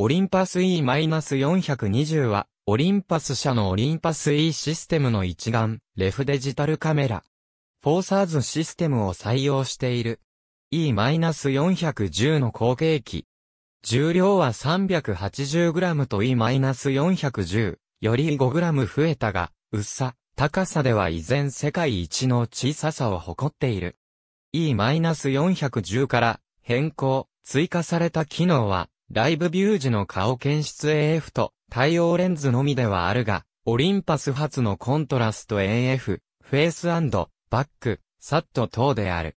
オリンパス E-420 は、オリンパス社のオリンパス E システムの一眼、レフデジタルカメラ。フォーサーズシステムを採用している。E-410 の後継機。重量は 380g と E-410 より 5g 増えたが、薄さ、高さでは依然世界一の小ささを誇っている。E-410 から変更、追加された機能は、ライブビュー時の顔検出 AF と対応レンズのみではあるが、オリンパス発のコントラスト AF、フェイスバック、サット等である。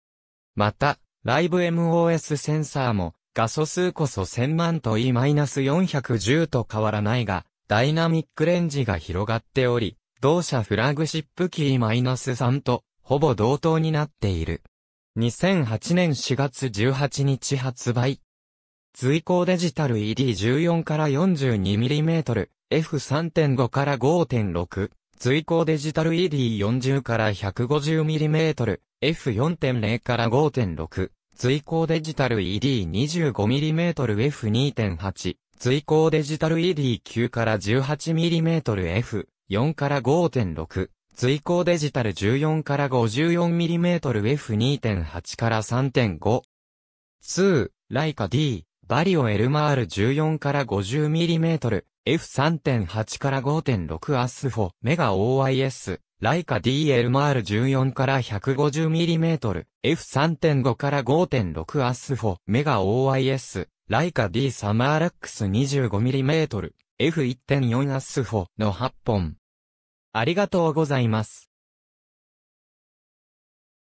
また、ライブ MOS センサーも画素数こそ1000万と E-410 と変わらないが、ダイナミックレンジが広がっており、同社フラグシップキー -3 とほぼ同等になっている。2008年4月18日発売、随行デジタル ED14 から 42mm、F3.5 から5.6、随行デジタル ED40 から 150mm、F4.0 から5.6、随行デジタル ED25mm F2.8、随行デジタル ED9 から 18mm F4 から5.6、随行デジタル14から 54mm F2.8 から3.5。2、ライカ D、バリオエルマール14から 50mm、F3.8 から5.6アスフォ、メガ OIS、ライカ D エルマール14から 150mm、F3.5 から5.6アスフォ、メガ OIS、ライカ D サマーラックス 25mm、F1.4 アスフォの8本。ありがとうございます。